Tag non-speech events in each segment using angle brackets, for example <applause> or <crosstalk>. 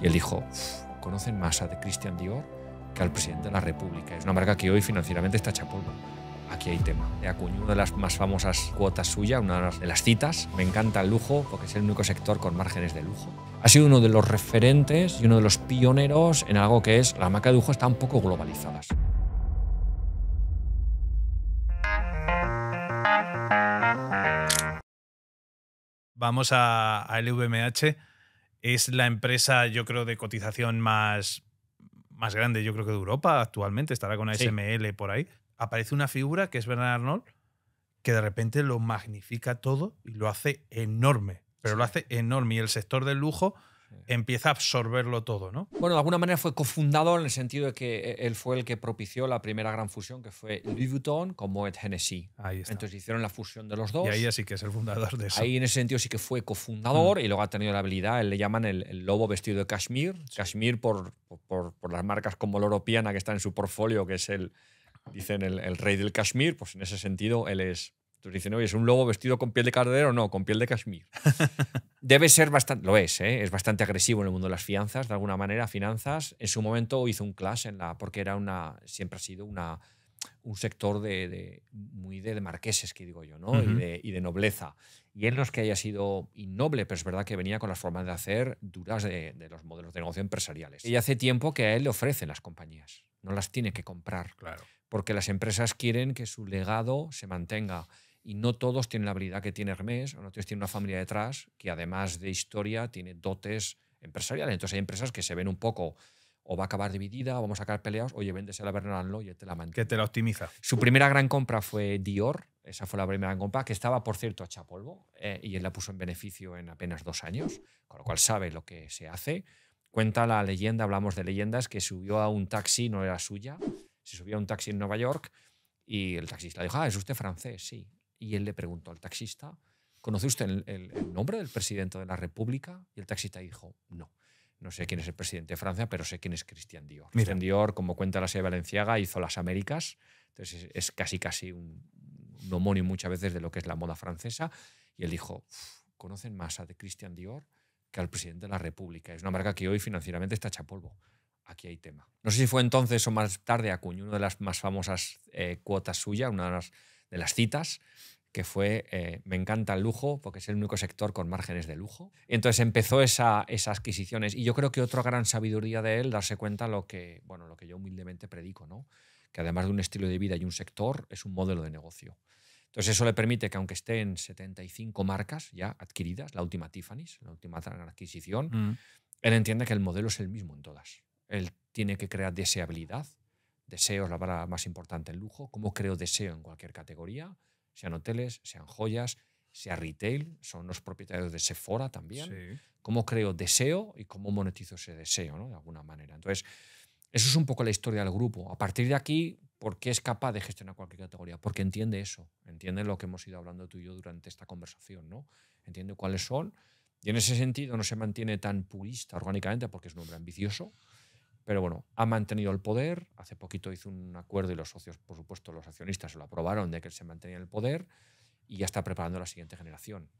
Y él dijo, conocen más a Christian Dior que al presidente de la República. Es una marca que hoy financieramente está hecha Aquí hay tema. De acuñó una de las más famosas cuotas suyas, una de las citas. Me encanta el lujo porque es el único sector con márgenes de lujo. Ha sido uno de los referentes y uno de los pioneros en algo que es la marca de lujo está un poco globalizada. Vamos a, a LVMH es la empresa, yo creo, de cotización más, más grande, yo creo que de Europa actualmente, estará con ASML por ahí. Aparece una figura que es Bernard Arnold, que de repente lo magnifica todo y lo hace enorme, pero lo hace enorme. Y el sector del lujo empieza a absorberlo todo, ¿no? Bueno, de alguna manera fue cofundador en el sentido de que eh, él fue el que propició la primera gran fusión, que fue Louis Vuitton con Moet Hennessy. Ahí está. Entonces hicieron la fusión de los dos. Y ahí sí que es el fundador de eso. Ahí en ese sentido sí que fue cofundador mm. y luego ha tenido la habilidad, le llaman el, lobo vestido de Kashmir. Kashmir por, por, las marcas como la europeana que está en su portfolio, que es el, dicen, el, rey del Kashmir, pues en ese sentido él es dicen, oye, ¿es un lobo vestido con piel de cardero? No, con piel de cashmere. <laughs> Debe ser bastante, lo es, ¿eh? es bastante agresivo en el mundo de las fianzas, de alguna manera, finanzas. En su momento hizo un clash en la, porque era una, siempre ha sido una, un sector de, muy de, marqueses, que digo yo, ¿no? y, de, y, de, nobleza. Y él no es que haya sido innoble, pero es verdad que venía con las formas de hacer duras de, los modelos de negocio empresariales. Y hace tiempo que a él le ofrecen las compañías, no las tiene que comprar. Claro. Porque las empresas quieren que su legado se mantenga y no todos tienen la habilidad que tiene Hermes, o no todos tienen una familia detrás que además de historia tiene dotes empresariales. Entonces hay empresas que se ven un poco o va a acabar dividida, o vamos a sacar peleados, oye, véndese la Bernard y te la mantiene. Que te la optimiza. Su primera gran compra fue Dior, esa fue la primera gran compra, que estaba, por cierto, a chapolvo, eh, y él la puso en beneficio en apenas dos años, con lo cual sabe lo que se hace. Cuenta la leyenda, hablamos de leyendas, que subió a un taxi, no era suya, se subió a un taxi en Nueva York, y el taxista le dijo, ah, ¿es usted francés? Sí y él le preguntó al taxista, ¿conoce usted el, nombre del presidente de la República? Y el taxista dijo, no. No sé quién es el presidente de Francia, pero sé quién es Christian Dior. Christian Dior, como cuenta la sede Valenciaga, hizo las Américas. Entonces es, casi casi un, homónimo muchas veces de lo que es la moda francesa. Y él dijo, conocen más a de Christian Dior que al presidente de la República. Es una marca que hoy financieramente está hecha polvo aquí hay tema. No sé si fue entonces o más tarde acuñó una de las más famosas eh, cuotas suyas, una de las de las citas, que fue eh, Me encanta el lujo porque es el único sector con márgenes de lujo. Entonces empezó esa, esas adquisiciones y yo creo que otra gran sabiduría de él, darse cuenta lo que, bueno, lo que yo humildemente predico, ¿no? que además de un estilo de vida y un sector, es un modelo de negocio. Entonces eso le permite que aunque esté en 75 marcas ya adquiridas, la última Tiffany's, la última gran adquisición, mm. él entiende que el modelo es el mismo en todas. Él tiene que crear deseabilidad, Deseo es la palabra más importante el lujo. ¿Cómo creo deseo en cualquier categoría? Sean hoteles, sean joyas, sea retail, son los propietarios de Sephora también. ¿Cómo creo deseo y cómo monetizo ese deseo, de alguna manera? Entonces, eso es un poco la historia del grupo. A partir de aquí, ¿por qué es capaz de gestionar cualquier categoría? Porque entiende eso, entiende lo que hemos ido hablando tú y yo durante esta conversación, ¿no? Entiende cuáles son. Y en ese sentido no se mantiene tan purista orgánicamente porque es un hombre ambicioso, pero bueno, ha mantenido el poder. Hace poquito hizo un acuerdo y los socios, por supuesto, los accionistas lo aprobaron de que se mantenía el poder y ya está preparando la siguiente generación.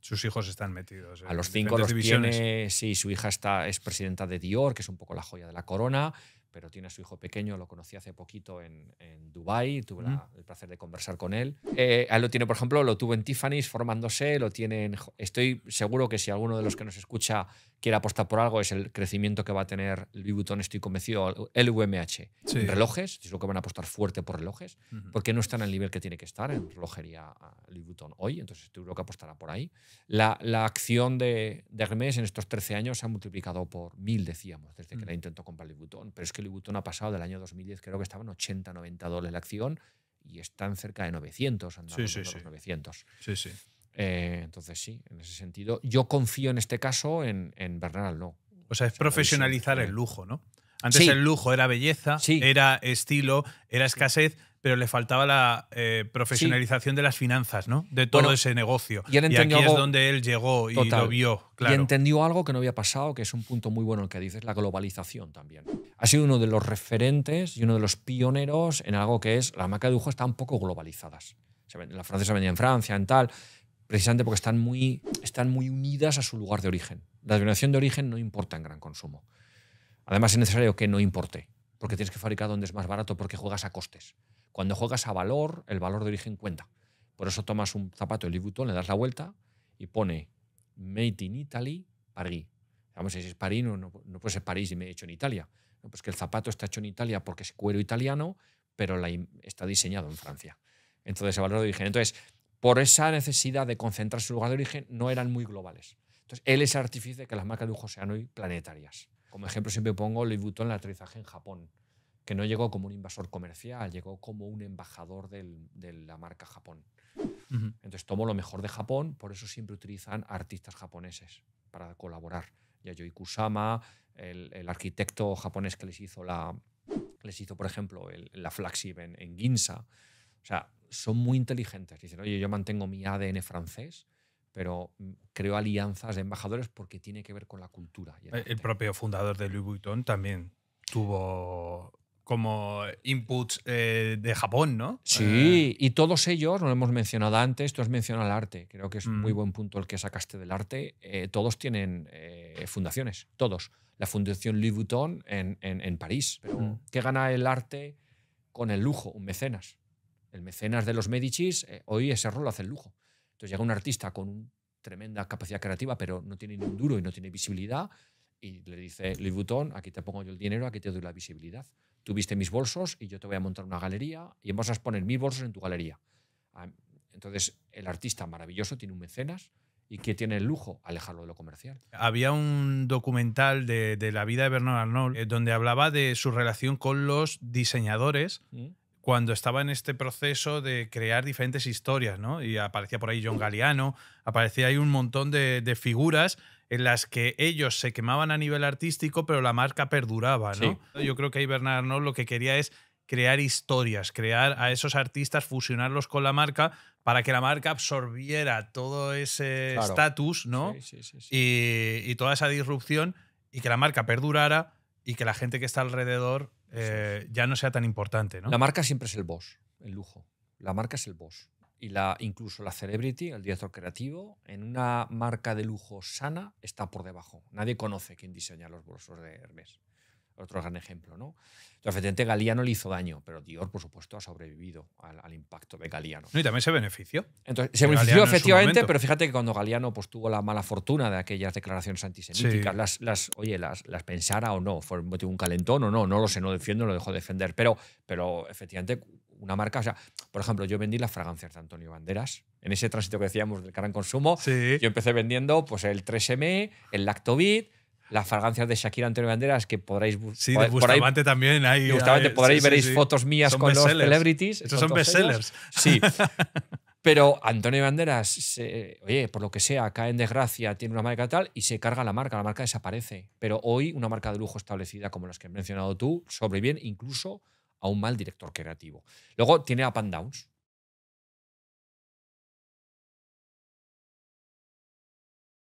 Sus hijos están metidos. a los cinco los divisiones. tiene. Sí, su hija está, es presidenta de Dior, que es un poco la joya de la corona, pero tiene a su hijo pequeño, lo conocí hace poquito en, en Dubái, tuve el placer de conversar con él. Eh, él lo tiene, por ejemplo, lo tuvo en Tiffany's formándose, lo tienen estoy seguro que si alguno de los que nos escucha quiere apostar por algo, es el crecimiento que va a tener Louis Vuitton, estoy convencido, el UMH. Relojes, es lo que van a apostar fuerte por relojes, porque no están al nivel que tiene que estar en relojería ah, Louis hoy, entonces estoy seguro que apostará por ahí. La, acción de, de Hermes en estos 13 años se ha multiplicado por mil, decíamos, desde que la intentó comprar Louis pero es que que Louis ha pasado del año 2010, creo que estaban 80, 90 dólares la acción y están cerca de 900, los 900. Sí, sí. Eh, entonces sí, en ese sentido, yo confío en este caso en, en no. O sea, es profesionalizar el lujo, ¿no? Antes el lujo era belleza, era estilo, era escasez, pero le faltaba la eh, profesionalización de las finanzas, ¿no? De todo ese negocio. Y, aquí es donde él llegó y lo vio, Y entendió algo que no había pasado, que es un punto muy bueno el que dices, la globalización también. Ha sido uno de los referentes y uno de los pioneros en algo que es, las marcas de lujo están poco globalizadas. La francesa venía en Francia, en tal, precisamente porque están muy, están muy unidas a su lugar de origen. La denominación de origen no importa en gran consumo. Además es necesario que no importe, porque tienes que fabricar donde es más barato porque juegas a costes. Cuando juegas a valor, el valor de origen cuenta. Por eso tomas un zapato de Louis le das la vuelta y pone Made in Italy, París. Vamos, si es París, no, no, puede ser París y me he hecho en Italia. pues que el zapato está hecho en Italia porque es cuero italiano, pero está diseñado en Francia. Entonces, el valor de origen. Entonces, por esa necesidad de concentrarse su lugar de origen, no eran muy globales. Entonces, él es artífice de que las marcas de lujo sean hoy planetarias. Como ejemplo siempre pongo Louis Vuitton, el aterrizaje en Japón, que no llegó como un invasor comercial, llegó como un embajador de la marca Japón. Entonces tomo lo mejor de Japón, por eso siempre utilizan artistas japoneses para colaborar. Yayoi Kusama, el, arquitecto japonés que les hizo, la, les hizo por ejemplo, la flagship en, en Ginza. O sea, son muy inteligentes. Dicen, oye, yo mantengo mi ADN francés, pero mm, creo alianzas de embajadores porque tiene que ver con la cultura. el, propio fundador de Louis Vuitton también tuvo como inputs eh, de Japón, ¿no? Sí, eh. y todos ellos, no lo hemos mencionado antes, tú has mencionado el arte, creo que es un muy mm. buen punto el que sacaste del arte, eh, todos tienen fundaciones, todos. La Fundación Louis Vuitton en, París, mm. ¿qué gana el arte con el lujo? Un mecenas. El mecenas de los Medicis, hoy ese rol lo hace el lujo. Entonces llega un artista con una tremenda capacidad creativa, pero no tiene ni un duro y no tiene visibilidad, y le dice Louis Vuitton, aquí te pongo yo el dinero, aquí te doy la visibilidad. Tú viste mis bolsos y yo te voy a montar una galería y vas a poner mis bolsos en tu galería. Ah, entonces, el artista maravilloso tiene un mecenas y que tiene el lujo alejarlo de lo comercial. Había un documental de, la vida de Bernard Arnault eh, donde hablaba de su relación con los diseñadores mm cuando estaba en este proceso de crear diferentes historias, ¿no? Y aparecía por ahí John Galeano, aparecía ahí un montón de, figuras en las que ellos se quemaban a nivel artístico, pero la marca perduraba, ¿no? Yo creo que ahí Bernard lo que quería es crear historias, crear a esos artistas, fusionarlos con la marca para que la marca absorbiera todo ese estatus, ¿no? y, y toda esa disrupción y que la marca perdurara y que la gente que está alrededor eh, ya no sea tan importante. La marca siempre es el boss, el lujo. La marca es el boss. Y la, incluso la celebrity, el director creativo, en una marca de lujo sana está por debajo. Nadie conoce quién diseña los bolsos de Hermes otro gran ejemplo. ¿no? Entonces, efectivamente, Galiano le hizo daño, pero Dior, por supuesto, ha sobrevivido al, impacto de Galiano. y también se benefició. Entonces, se benefició, efectivamente, pero fíjate que cuando Galiano pues, tuvo la mala fortuna de aquellas declaraciones antisemíticas, las, las, oye, las, las pensara o no, fue un calentón o no, no lo sé, no defiendo, lo dejó defender, pero, pero efectivamente una marca. O sea, por ejemplo, yo vendí las fragancias de Antonio Banderas. En ese tránsito que decíamos del gran consumo, yo empecé vendiendo pues, el 3M, el Lactobit, las fragancias de Shakira Antonio Banderas, que podréis Sí, de Bustamante también hay. Bustamante, podréis veréis fotos mías con los celebrities. Estos son bestsellers. Sí. <laughs> Pero Antonio Banderas, oye, por lo que sea, cae en desgracia, tiene una marca tal y se carga la marca, la marca desaparece. Pero hoy una marca de lujo establecida como las que has mencionado tú sobreviene incluso a un mal director creativo. Luego tiene a and downs.